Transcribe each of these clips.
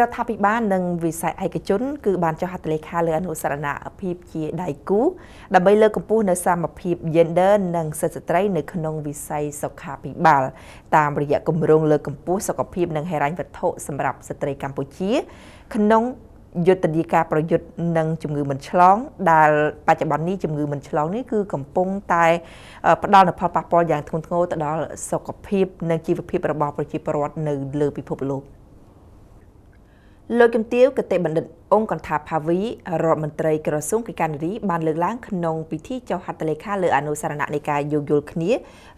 រាជរដ្ឋាភិបាលនិងវិស័យឯកជនគឺបានចុះហត្ថលេខាលើអនុសារណៈភាពជាដៃគូដើម្បីលើកកម្ពស់នូវសមភាព gender និងសិទ្ធិស្ត្រីនៅក្នុងវិស័យសុខាភិបាលតាមរយៈគម្រោងលើកកម្ពស់សុខភាពនិងហិរញ្ញវត្ថុសម្រាប់ស្ត្រីកម្ពុជា ក្នុងយុទ្ធនាការប្រយុទ្ធនឹងជំងឺមិនឆ្លង ដែលបច្ចុប្បន្ននេះជំងឺមិនឆ្លងនេះគឺកំពុងតែផ្ដល់នូវផលប៉ះពាល់យ៉ាងធ្ងន់ធ្ងរទៅដល់សុខភាពនិងជីវភាពរបស់ប្រជាពលរដ្ឋនៅលើពិភពលោក។លោកជំទាវកតេបណ្ឌិតអង្គកន្ថាភាវីរដ្ឋមន្ត្រីក្រសួងកិច្ចការនារីបានលើកឡើងក្នុងពិធីចុះហត្ថលេខាលើអនុសារណៈនៃការយោគយល់គ្នា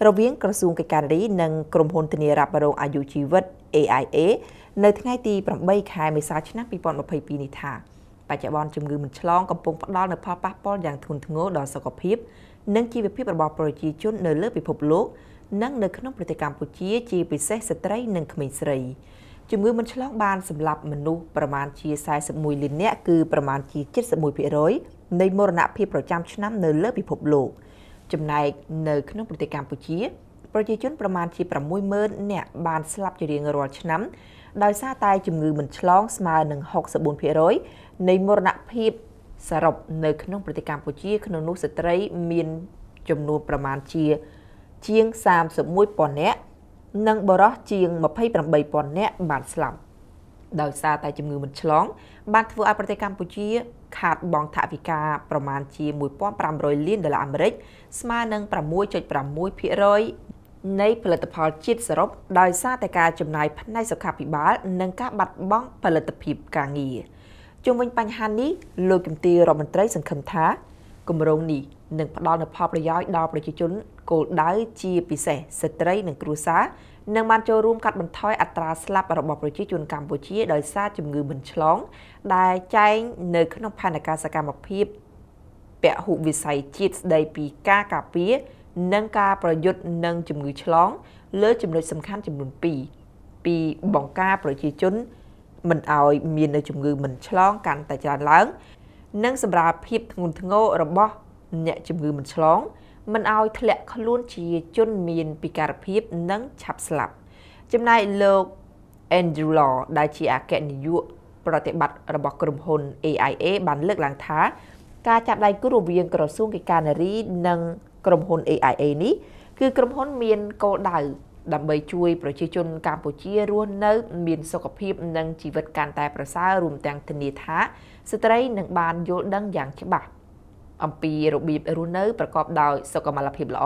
រវាងក្រសួងកិច្ចការនារីនិងក្រុមហ៊ុនធានារ៉ាប់រងអាយុជីវិត AIA នៅថ្ងៃទី8ខែមេសាឆ្នាំ2022នេះថាបច្ចុប្បន្នជំងឺមិនឆ្លងកំពុងផ្ដល់នូវផលប៉ះពាល់យ៉ាងធ្ងន់ធ្ងរដល់សុខភាពនិងជីវភាពរបស់ប្រជាជននៅលើ ពិភពលោក និងនៅក្នុងប្រទេសកម្ពុជា ជាពិសេសស្ត្រីនិងក្មេងស្រី។ជំងឺមិនឆ្លងបានសម្លាប់មនុស្សប្រមាណជា41លាននាក់គឺប្រមាណជា71%នៃមរណភាពប្រចាំឆ្នាំនៅលើពិភពលោកចំណែកនៅក្នុងប្រទេសកម្ពុជា ប្រជាជនប្រមាណជា60000នាក់បានស្លាប់ជារៀងរាល់ឆ្នាំដោយសារតែជំងឺមិនឆ្លងស្មើនឹង64%នៃមរណភាពសរុបនៅក្នុងប្រទេសកម្ពុជាក្នុងនោះស្ត្រីមានចំនួនប្រមាណជា ជាង31,000នាក់និងបរោះជាង28,000នាក់បានស្លាប់ដោយសារតែជំងឺមិនឆ្លង បានធ្វើឲ្យប្រទេសកម្ពុជា ខាតបង់ថវិកាប្រមាណជា1,500លានដុល្លារអាមេរិក ស្មើនឹង6.6%នៃ ផលិតផលជាតិសរុបដោយសារតែការចំណាយផ្នែកសុខាភិបាល និងការបាត់បង់ផលិតភាពការងារជុំវិញបញ្ហានេះលោកគឹមទីរដ្ឋមន្ត្រីសង្ឃឹមថាគម្រោងនេះនឹងផ្ដល់នូវផលប្រយោជន៍ដល់ប្រជាជនគោលដៅជាពិសេសស្ត្រីនិងគ្រួសារនឹងបានចូលរួមកាត់បន្ថយអត្រាស្លាប់របស់ប្រជាជនកម្ពុជាដោយសារជំងឺមិនឆ្លង ដែលចែងនៅក្នុងផែនការសកម្មភាពពហុវិស័យជាតិស្ដីពីការការពារនិងការប្រយុទ្ធនឹងជំងឺឆ្លងលើចំណុចសំខាន់ចំនួន2ពីបង្ការប្រជាជន មិនឲ្យមាននៅជំងឺមិនឆ្លងកាន់តែច្រើនឡើងនិងសម្រាប់ភាពធ្ងន់ធ្ងររបស់អ្នកជំងឺមិនឆ្លងមិនឲ្យធ្លាក់ខ្លួនជាជនមានពិការភាពនិងឆាប់ស្លាប់ ចំណែកលោក Andrew Law ដែលជាអគ្គនាយកប្រតិបត្តិរបស់ក្រុមហ៊ុន AIA បានលើកឡើងថាការចាប់ដៃគូរវាងក្រសួងកិច្ចការនារីនិងក្រុមហ៊ុន AIA នេះគឺក្រុមហ៊ុនមានគោលដៅដើម្បីជួយប្រជាជនកម្ពុជារស់នៅមានសុខភាពនិងជីវិតកាន់តែប្រសើររួមទាំងធានាថា ស្ត្រីនឹងបានយល់ដឹងយ៉ាងច្បាស់អំពីរបៀបរស់នៅប្រកបដោយសុខុមាលភាពល្អ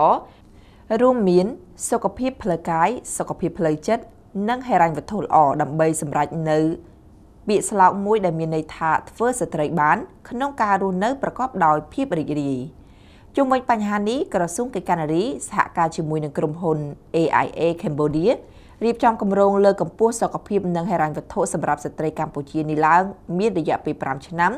រួមមានសុខភាពផ្លូវកាយសុខភាពផ្លូវចិត្តនិងហិរញ្ញវត្ថុល្អដើម្បីសម្រេចនៅពាក្យស្លោកមួយដែលមានន័យថាធ្វើស្ត្រីបាន ក្នុងការរស់នៅប្រកបដោយភាពរីករាយ។ជុំវិញបញ្ហានេះក្រសួងកិច្ចការនារីសហការជាមួយនឹងក្រុមហ៊ុន AIA Cambodia រៀបចំគម្រោងលើកកម្ពស់សុខភាពនិងហិរញ្ញវត្ថុសម្រាប់ស្ត្រីកម្ពុជានេះឡើង មានរយៈពេល5ឆ្នាំ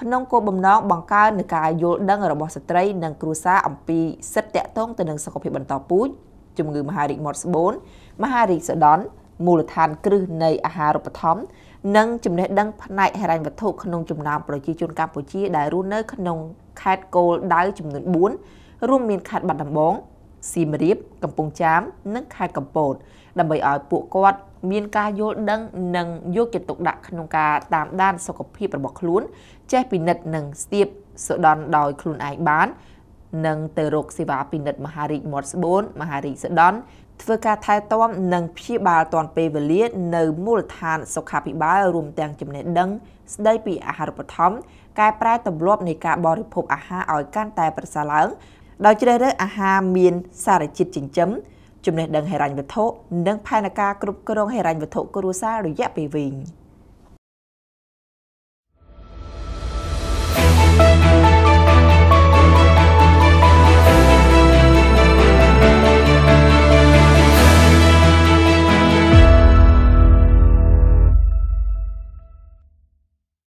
ក្នុងគោលបំណងបង្កើននៃការយល់ដឹងរបស់ស្ត្រីនិងគ្រួសារអំពីសិទ្ធិតកតងទៅនឹងសុខភាពបន្តពូជជំងឺមហារីកមាត់ស្បូនមហារីកសដន់មូលដ្ឋានគ្រឹះនៃអាហារូបត្ថម្ភនិងចំណេះដឹងផ្នែកហិរញ្ញវត្ថុក្នុងចំណោមប្រជាជនកម្ពុជាដែលរស់នៅក្នុងខេត្តគោលដៅចំនួន4រួមមានខេត្តបាត់ដំបងសៀមរាបកំពង់ចាម និងខេត្តកំពតដើម្បីឲ្យពួកគាត់មានការយល់ដឹងនិងយកចិត្តទុកដាក់ក្នុងការតាមដានសុខភាពរបស់ខ្លួន ចេះពិនិត្យនិងស្ទាបសូដន់ដោយខ្លួនឯងបាននិងទៅរកសេវាពិនិត្យមហារីកមាត់ស្បូនមហារីកសូដន់ធ្វើការថែទាំនិងព្យាបាលទាន់ពេលវេលានៅមូលដ្ឋានសុខាភិបាលរួមទាំងចំណេះដឹងស្ដីពីអាហារូបត្ថម្ភកែប្រែទម្លាប់នៃការបរិភោគអាហារឲ្យកាន់តែ ប្រសើរឡើងដោយជ្រើសរើសអាហារមានសារជាតិចិញ្ចឹមចំណេះដឹងហិរញ្ញវត្ថុនិងផែនការគ្រប់គ្រងហិរញ្ញវត្ថុគ្រួសាររយៈពេលវែង។